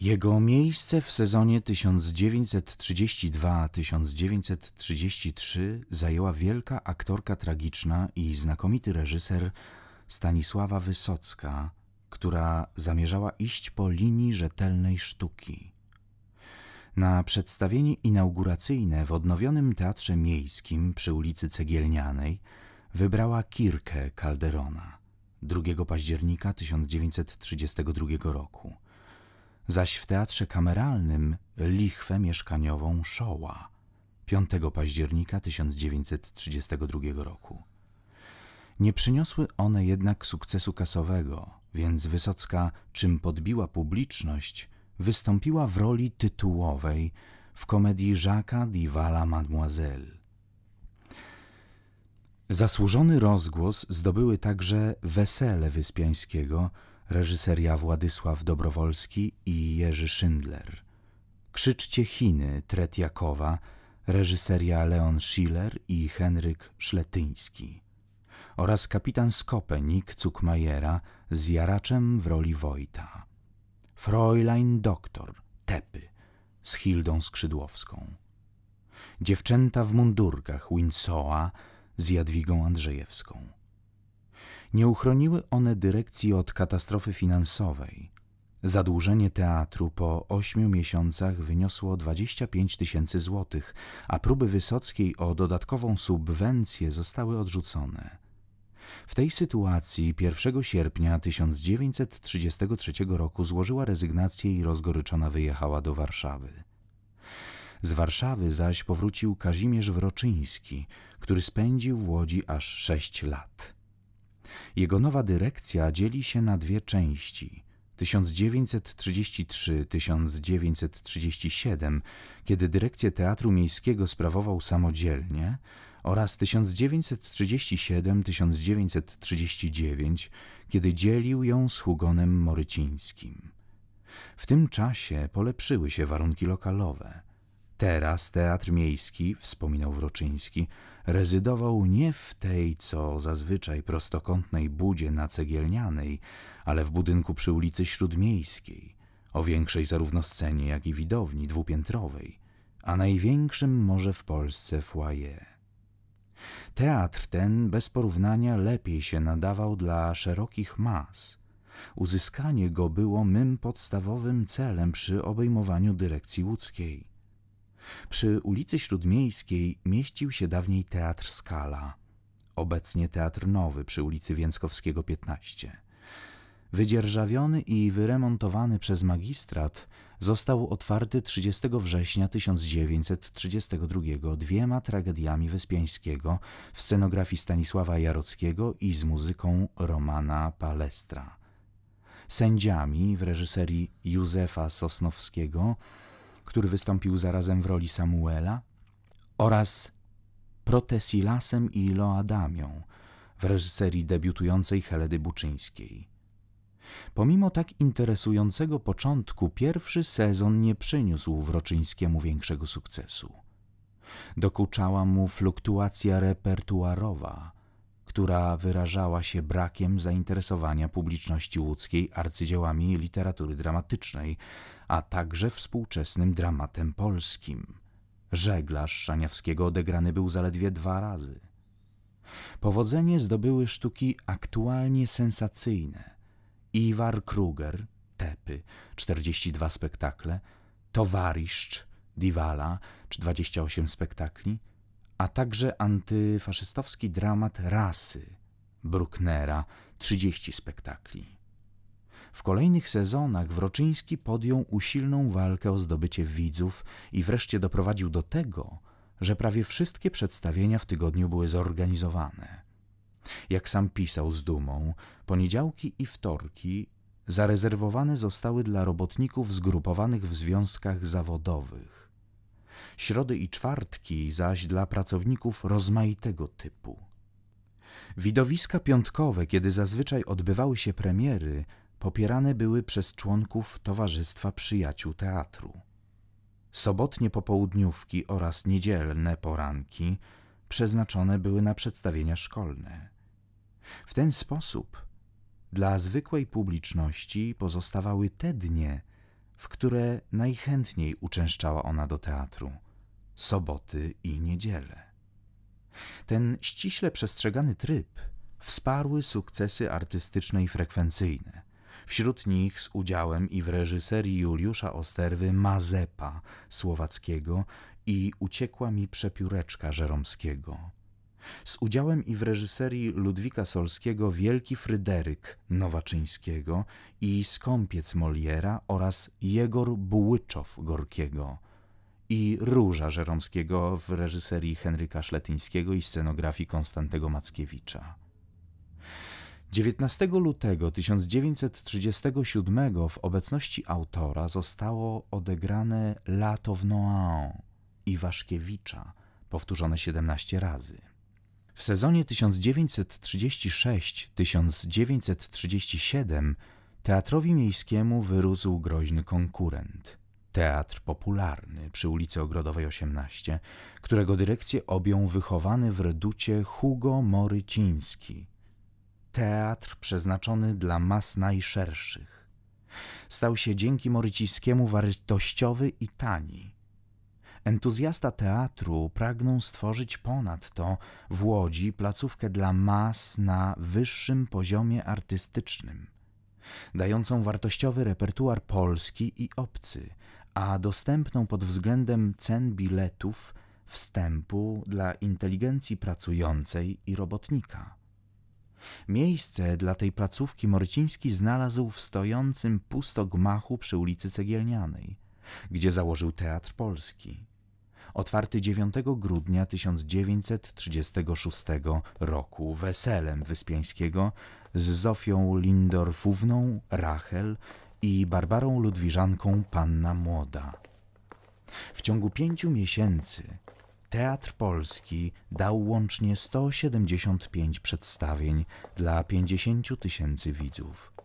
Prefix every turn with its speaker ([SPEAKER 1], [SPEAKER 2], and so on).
[SPEAKER 1] Jego miejsce w sezonie 1932-1933 zajęła wielka aktorka tragiczna i znakomity reżyser Stanisława Wysocka, która zamierzała iść po linii rzetelnej sztuki. Na przedstawienie inauguracyjne w odnowionym Teatrze Miejskim przy ulicy Cegielnianej – wybrała Kirkę Calderona 2 października 1932 roku, zaś w teatrze kameralnym lichwę mieszkaniową Szoła 5 października 1932 roku. Nie przyniosły one jednak sukcesu kasowego, więc Wysocka, czym podbiła publiczność, wystąpiła w roli tytułowej w komedii Jacques'a Divala Mademoiselle Zasłużony rozgłos zdobyły także Wesele Wyspiańskiego, reżyseria Władysław Dobrowolski i Jerzy Schindler. Krzyczcie Chiny Tretjakowa, reżyseria Leon Schiller i Henryk Szletyński oraz kapitan Skopę Nick Cukmajera z Jaraczem w roli Wojta. Fräulein Doktor Tepy z Hildą Skrzydłowską. Dziewczęta w mundurkach Winsoa z Jadwigą Andrzejewską. Nie uchroniły one dyrekcji od katastrofy finansowej. Zadłużenie teatru po ośmiu miesiącach wyniosło 25 tysięcy złotych, a próby Wysockiej o dodatkową subwencję zostały odrzucone. W tej sytuacji 1 sierpnia 1933 roku złożyła rezygnację i rozgoryczona wyjechała do Warszawy. Z Warszawy zaś powrócił Kazimierz Wroczyński, który spędził w Łodzi aż sześć lat. Jego nowa dyrekcja dzieli się na dwie części. 1933-1937, kiedy dyrekcję Teatru Miejskiego sprawował samodzielnie, oraz 1937-1939, kiedy dzielił ją z Hugonem Morycińskim. W tym czasie polepszyły się warunki lokalowe – Teraz Teatr Miejski, wspominał Wroczyński, rezydował nie w tej, co zazwyczaj prostokątnej budzie na Cegielnianej, ale w budynku przy ulicy Śródmiejskiej, o większej zarówno scenie, jak i widowni dwupiętrowej, a największym może w Polsce foyer. Teatr ten bez porównania lepiej się nadawał dla szerokich mas – Uzyskanie go było mym podstawowym celem przy obejmowaniu dyrekcji łódzkiej. Przy ulicy Śródmiejskiej mieścił się dawniej Teatr Skala, obecnie Teatr Nowy przy ulicy Więckowskiego 15. Wydzierżawiony i wyremontowany przez magistrat został otwarty 30 września 1932 dwiema tragediami Wyspiańskiego w scenografii Stanisława Jarockiego i z muzyką Romana Palestra. Sędziami w reżyserii Józefa Sosnowskiego który wystąpił zarazem w roli Samuela, oraz Protesilasem i Loadamią w reżyserii debiutującej Heledy Buczyńskiej. Pomimo tak interesującego początku, pierwszy sezon nie przyniósł Wroczyńskiemu większego sukcesu. Dokuczała mu fluktuacja repertuarowa, która wyrażała się brakiem zainteresowania publiczności łódzkiej arcydziełami literatury dramatycznej, a także współczesnym dramatem polskim. Żeglarz Szaniawskiego odegrany był zaledwie dwa razy. Powodzenie zdobyły sztuki aktualnie sensacyjne. Iwar Kruger, Tepy, 42 spektakle, Towarzysz Diwala, 28 spektakli, a także antyfaszystowski dramat Rasy Brucknera 30 spektakli. W kolejnych sezonach Wroczyński podjął usilną walkę o zdobycie widzów i wreszcie doprowadził do tego, że prawie wszystkie przedstawienia w tygodniu były zorganizowane. Jak sam pisał z dumą, poniedziałki i wtorki zarezerwowane zostały dla robotników zgrupowanych w związkach zawodowych środy i czwartki zaś dla pracowników rozmaitego typu. Widowiska piątkowe, kiedy zazwyczaj odbywały się premiery, popierane były przez członków Towarzystwa Przyjaciół Teatru. Sobotnie popołudniówki oraz niedzielne poranki przeznaczone były na przedstawienia szkolne. W ten sposób dla zwykłej publiczności pozostawały te dnie, w które najchętniej uczęszczała ona do teatru soboty i niedziele. Ten ściśle przestrzegany tryb wsparły sukcesy artystyczne i frekwencyjne. Wśród nich z udziałem i w reżyserii Juliusza Osterwy Mazepa Słowackiego i Uciekła mi przepióreczka Żeromskiego z udziałem i w reżyserii Ludwika Solskiego Wielki Fryderyk Nowaczyńskiego i Skąpiec Moliera oraz Jegor Bułyczow Gorkiego i Róża Żeromskiego w reżyserii Henryka Szletyńskiego i scenografii Konstantego Mackiewicza. 19 lutego 1937 w obecności autora zostało odegrane Lato w Noaon Iwaszkiewicza, powtórzone 17 razy. W sezonie 1936-1937 teatrowi miejskiemu wyrósł groźny konkurent. Teatr Popularny przy ulicy Ogrodowej 18, którego dyrekcję objął wychowany w reducie Hugo Moryciński. Teatr przeznaczony dla mas najszerszych. Stał się dzięki Morycińskiemu wartościowy i tani. Entuzjasta teatru pragnął stworzyć ponadto w Łodzi placówkę dla mas na wyższym poziomie artystycznym, dającą wartościowy repertuar polski i obcy, a dostępną pod względem cen biletów, wstępu dla inteligencji pracującej i robotnika. Miejsce dla tej placówki Morciński znalazł w stojącym pusto gmachu przy ulicy Cegielnianej, gdzie założył Teatr Polski otwarty 9 grudnia 1936 roku weselem Wyspiańskiego z Zofią Lindorfówną Rachel i Barbarą Ludwiżanką Panna Młoda. W ciągu pięciu miesięcy Teatr Polski dał łącznie 175 przedstawień dla 50 tysięcy widzów.